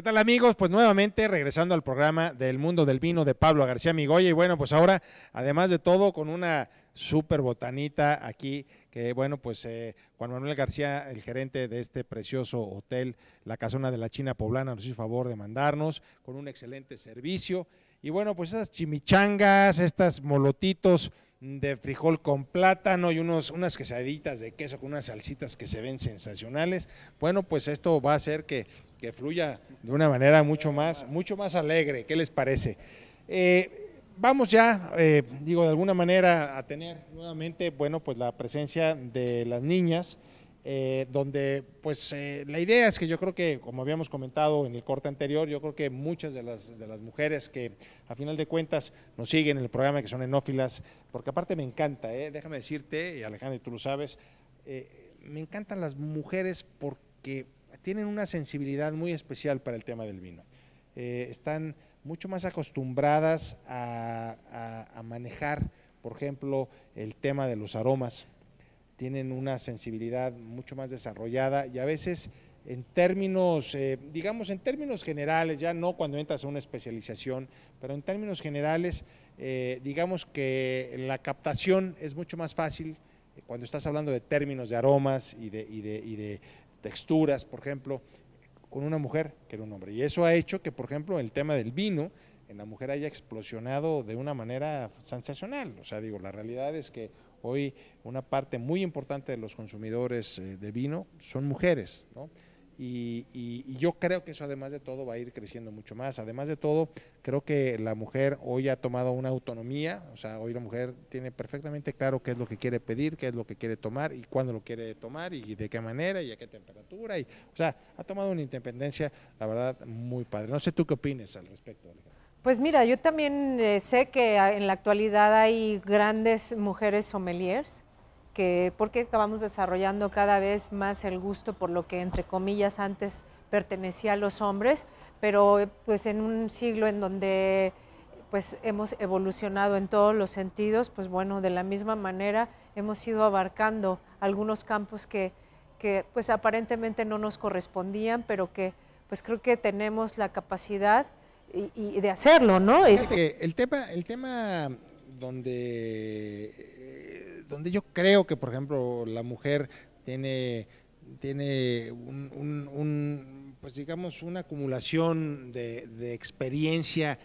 ¿Qué tal amigos? Pues nuevamente regresando al programa del mundo del vino de Pablo García Migoya y bueno, pues ahora además de todo con una súper botanita aquí que bueno, pues eh, Juan Manuel García, el gerente de este precioso hotel, la Casona de la China Poblana, nos hizo favor de mandarnos con un excelente servicio. Y bueno, pues esas chimichangas, estas molotitos de frijol con plátano y unos, unas quesaditas de queso con unas salsitas que se ven sensacionales. Bueno, pues esto va a hacer que que fluya de una manera mucho más, mucho más alegre. ¿Qué les parece? Eh, vamos ya, eh, digo, de alguna manera a tener nuevamente, bueno, pues la presencia de las niñas, eh, donde pues la idea es que yo creo que, como habíamos comentado en el corte anterior, yo creo que muchas de las, mujeres que a final de cuentas nos siguen en el programa, que son enófilas, porque aparte me encanta, déjame decirte, y Alejandra, tú lo sabes, me encantan las mujeres porque tienen una sensibilidad muy especial para el tema del vino. Eh, están mucho más acostumbradas a, manejar, por ejemplo, el tema de los aromas. Tienen una sensibilidad mucho más desarrollada y a veces en términos, eh, digamos en términos generales, ya no cuando entras a una especialización, pero en términos generales, eh, digamos que la captación es mucho más fácil cuando estás hablando de términos de aromas y de, y de texturas, por ejemplo, con una mujer que era un hombre. Y eso ha hecho que, por ejemplo, el tema del vino en la mujer haya explosionado de una manera sensacional. O sea, digo, la realidad es que hoy una parte muy importante de los consumidores eh, de vino son mujeres, ¿no? Y, y, yo creo que eso además de todo va a ir creciendo mucho más. Además de todo, Creo que la mujer hoy ha tomado una autonomía, o sea, hoy la mujer tiene perfectamente claro qué es lo que quiere pedir, qué es lo que quiere tomar y cuándo lo quiere tomar y de qué manera y a qué temperatura. Y, o sea, ha tomado una independencia, la verdad, muy padre. No sé tú qué opinas al respecto, Pues mira, yo también eh, sé que en la actualidad hay grandes mujeres sommeliers, que porque acabamos desarrollando cada vez más el gusto por lo que entre comillas antes pertenecía a los hombres, pero eh, pues en un siglo en donde pues hemos evolucionado en todos los sentidos, pues bueno, de la misma manera hemos ido abarcando algunos campos que, pues aparentemente no nos correspondían, pero que pues creo que tenemos la capacidad y, de hacerlo, ¿no? el tema, el tema donde, eh, donde yo creo que, por ejemplo, la mujer tiene tiene un, pues digamos, una acumulación de, experiencia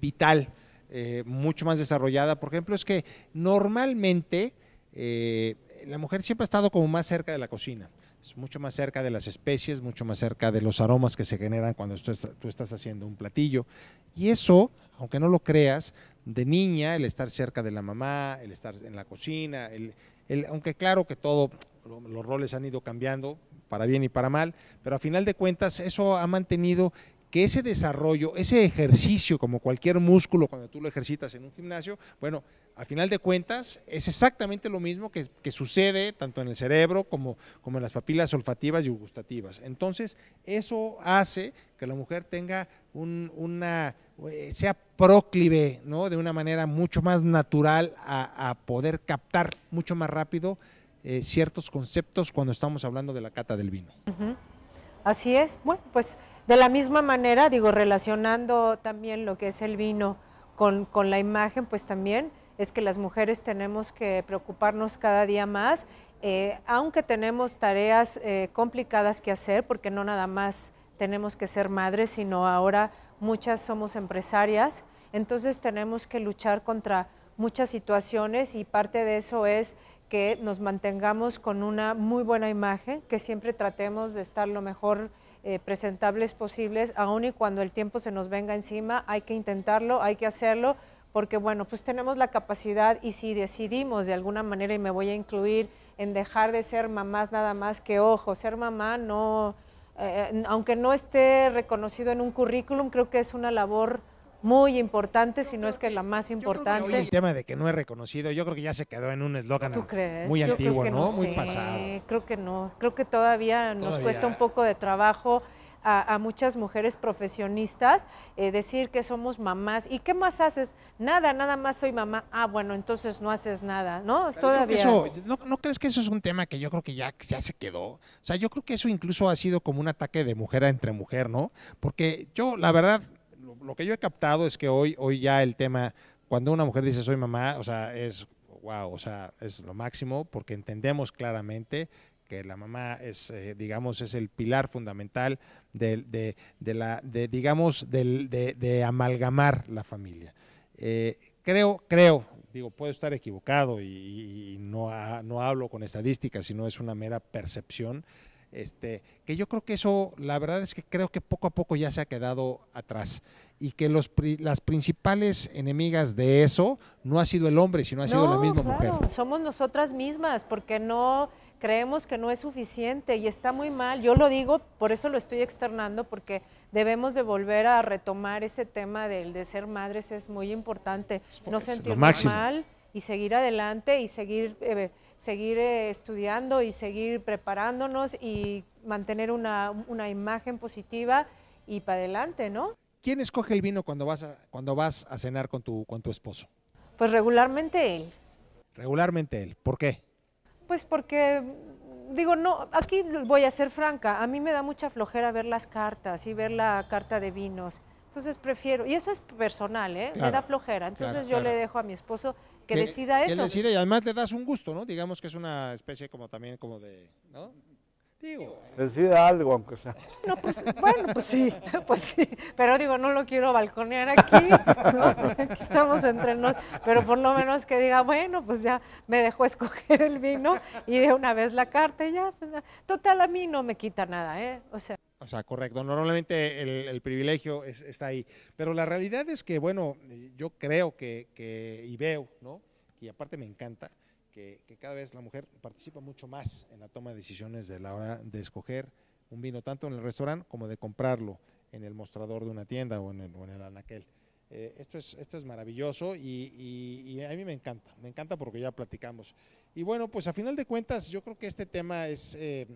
vital eh, mucho más desarrollada. Por ejemplo, es que normalmente eh, la mujer siempre ha estado como más cerca de la cocina. Es mucho más cerca de las especies, mucho más cerca de los aromas que se generan cuando tú, estás haciendo un platillo. Y eso, aunque no lo creas, de niña, el estar cerca de la mamá, el estar en la cocina, aunque claro que todo, los roles han ido cambiando para bien y para mal, pero a final de cuentas eso ha mantenido que ese desarrollo, ese ejercicio, como cualquier músculo cuando tú lo ejercitas en un gimnasio, bueno, a final de cuentas es exactamente lo mismo que, sucede tanto en el cerebro como, en las papilas olfativas y gustativas. Entonces, eso hace que la mujer tenga una, eh, sea proclive, ¿no? De una manera mucho más natural a poder captar mucho más rápido eh, ciertos conceptos cuando estamos hablando de la cata del vino. Así es, bueno, pues de la misma manera, digo, relacionando también lo que es el vino con, la imagen, pues también es que las mujeres tenemos que preocuparnos cada día más, eh, aunque tenemos tareas eh, complicadas que hacer, porque no nada más tenemos que ser madres, sino ahora muchas somos empresarias, entonces tenemos que luchar contra muchas situaciones y parte de eso es que nos mantengamos con una muy buena imagen, que siempre tratemos de estar lo mejor eh, presentables posibles, aun y cuando el tiempo se nos venga encima, hay que intentarlo, hay que hacerlo, porque bueno, pues tenemos la capacidad y si decidimos de alguna manera, y me voy a incluir, en dejar de ser mamás nada más que, ojo, ser mamá no, eh, eh, aunque no esté reconocido en un currículum, creo que es una labor muy importante, si no es que la más importante. el tema de que no es reconocido, yo creo que ya se quedó en un eslogan muy antiguo, ¿no? muy pasado. Creo que no, creo que todavía, nos cuesta un poco de trabajo. A, muchas mujeres profesionistas eh, decir que somos mamás. ¿Y qué más haces? Nada, nada más soy mamá. Ah, bueno, entonces no haces nada, ¿no? Todavía. ¿no, ¿no, crees que eso es un tema que yo creo que ya, ya se quedó? O sea, yo creo que eso incluso ha sido como un ataque de mujer a entre mujer, ¿no? Porque yo, la verdad, lo que yo he captado es que hoy, hoy ya el tema, cuando una mujer dice soy mamá, o sea, es wow, o sea, es lo máximo porque entendemos claramente que la mamá es, eh, digamos, es el pilar fundamental de, de, la, de, digamos, de, de, amalgamar la familia. Eh, creo, creo, digo, puedo estar equivocado y, no, no hablo con estadísticas, sino es una mera percepción este, que yo creo que eso, la verdad es que creo que poco a poco ya se ha quedado atrás y que los, las principales enemigas de eso no ha sido el hombre, sino ha sido la misma claro, mujer. Somos nosotras mismas, porque no creemos que no es suficiente y está muy mal. Yo lo digo, por eso lo estoy externando, porque debemos de volver a retomar ese tema del de ser madres, es muy importante. No sentirnos mal y seguir adelante y seguir... Eh, seguir eh, estudiando y seguir preparándonos y mantener una, imagen positiva y para adelante, ¿no? ¿Quién escoge el vino cuando vas a, cuando vas a cenar con tu, con tu esposo? Pues regularmente él. Regularmente él. ¿Por qué? Pues porque, digo, no, aquí voy a ser franca, a mí me da mucha flojera ver las cartas y ver la carta de vinos. Entonces prefiero, y eso es personal, ¿eh? me da flojera. Entonces yo le dejo a mi esposo que, decida eso. Que decida y además le das un gusto, ¿no? Digamos que es una especie como también como de, ¿no? Digo. Decida algo, aunque sea. No, pues, bueno, pues sí, pues sí. Pero digo, no lo quiero balconear aquí. estamos entre nosotros. Pero por lo menos que diga, bueno, pues ya me dejó escoger el vino y de una vez la carta y ya. Pues total, a mí no me quita nada, ¿eh? O sea. O sea, correcto. Normalmente el, privilegio está ahí. Pero la realidad es que, bueno, yo creo que, y veo, ¿no? Y aparte me encanta que, cada vez la mujer participa mucho más en la toma de decisiones de la hora de escoger un vino, tanto en el restaurante como de comprarlo en el mostrador de una tienda o en el, anaquel. Eh, esto, es, esto es maravilloso y, a mí me encanta, me encanta porque ya platicamos. Y bueno, pues a final de cuentas yo creo que este tema es... Eh,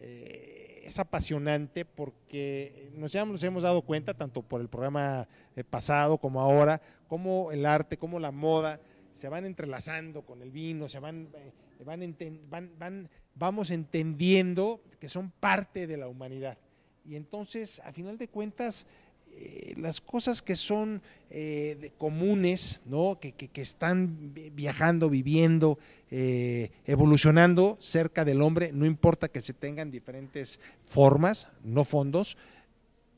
eh, es apasionante porque nos, hemos dado cuenta, tanto por el programa eh, pasado como ahora, cómo el arte, cómo la moda se van entrelazando con el vino, se van eh, vamos entendiendo que son parte de la humanidad. Y entonces, a final de cuentas, eh, las cosas que son eh, comunes, ¿no? que, están viajando, viviendo, eh, evolucionando cerca del hombre, no importa que se tengan diferentes formas, no fondos,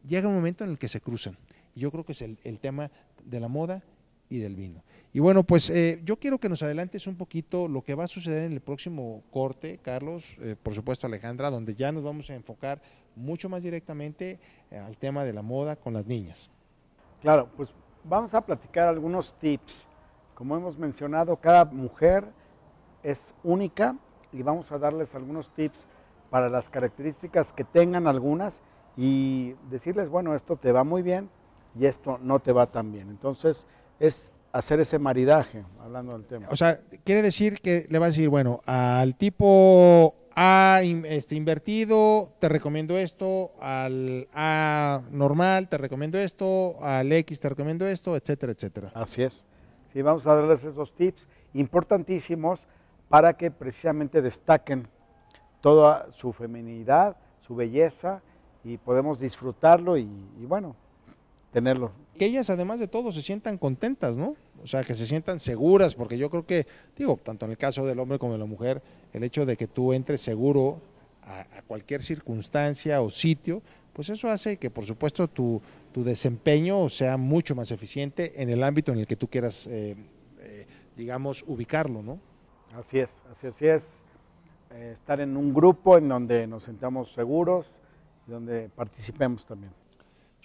llega un momento en el que se cruzan. Yo creo que es el, tema de la moda y del vino. Y bueno, pues yo quiero que nos adelantes un poquito lo que va a suceder en el próximo corte, Carlos, por supuesto Alejandra, donde ya nos vamos a enfocar mucho más directamente eh, al tema de la moda con las niñas. Claro, pues vamos a platicar algunos tips. Como hemos mencionado, cada mujer es única y vamos a darles algunos tips para las características que tengan algunas y decirles, bueno, esto te va muy bien y esto no te va tan bien. Entonces, es hacer ese maridaje, hablando del tema. O sea, quiere decir que le va a decir, bueno, al tipo a este, invertido, te recomiendo esto, al A normal, te recomiendo esto, al X, te recomiendo esto, etcétera, etcétera. Así es. Sí, vamos a darles esos tips importantísimos para que precisamente destaquen toda su feminidad, su belleza y podemos disfrutarlo y, y bueno, tenerlo. Que ellas además de todo se sientan contentas, ¿no? O sea, que se sientan seguras, porque yo creo que, digo, tanto en el caso del hombre como de la mujer, el hecho de que tú entres seguro a, cualquier circunstancia o sitio, pues eso hace que, por supuesto, tu, desempeño sea mucho más eficiente en el ámbito en el que tú quieras, eh, eh, digamos, ubicarlo, ¿no? Así es, así, es. Eh, estar en un grupo en donde nos sentamos seguros donde participemos también.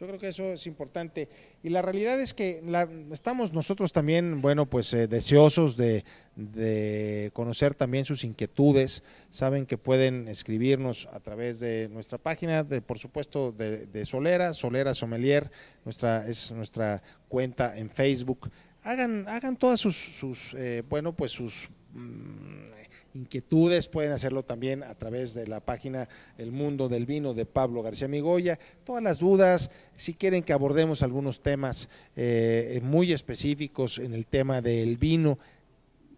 Yo creo que eso es importante. Y la realidad es que la, estamos nosotros también, bueno, pues eh, deseosos de, conocer también sus inquietudes. Saben que pueden escribirnos a través de nuestra página, de, por supuesto, de, Solera, Solera Sommelier, nuestra, es nuestra cuenta en Facebook. Hagan, hagan todas sus, eh, bueno, pues sus... Mm, inquietudes, pueden hacerlo también a través de la página El Mundo del Vino de Pablo García Migoya. Todas las dudas, si quieren que abordemos algunos temas eh, muy específicos en el tema del vino,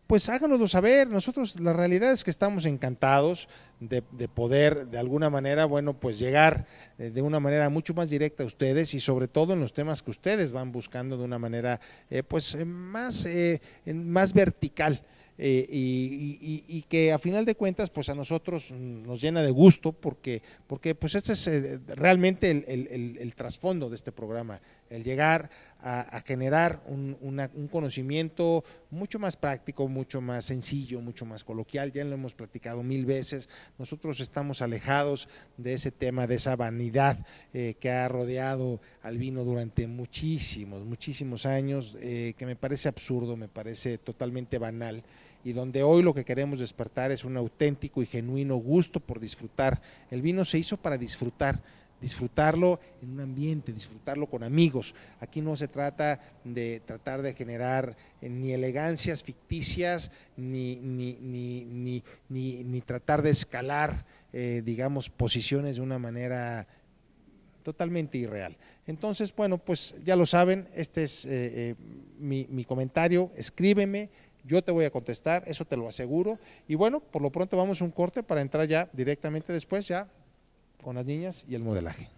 pues háganoslo saber. Nosotros la realidad es que estamos encantados de, poder de alguna manera, bueno, pues llegar eh, de una manera mucho más directa a ustedes y sobre todo en los temas que ustedes van buscando de una manera eh, pues más, más vertical eh, y, que a final de cuentas pues a nosotros nos llena de gusto porque, porque pues ese es eh, realmente el, trasfondo de este programa, el llegar a, generar un, conocimiento mucho más práctico, mucho más sencillo, mucho más coloquial, ya lo hemos platicado mil veces, nosotros estamos alejados de ese tema, de esa vanidad eh, que ha rodeado al vino durante muchísimos, muchísimos años, que me parece absurdo, me parece totalmente banal y donde hoy lo que queremos despertar es un auténtico y genuino gusto por disfrutar. El vino se hizo para disfrutar, disfrutarlo en un ambiente, disfrutarlo con amigos. Aquí no se trata de tratar de generar eh, ni elegancias ficticias, ni, ni, tratar de escalar, eh, digamos, posiciones de una manera totalmente irreal. Entonces, bueno, pues ya lo saben, este es eh, mi comentario, escríbeme yo te voy a contestar, eso te lo aseguro. Y bueno, por lo pronto vamos a un corte para entrar ya directamente después, ya con las niñas y el modelaje.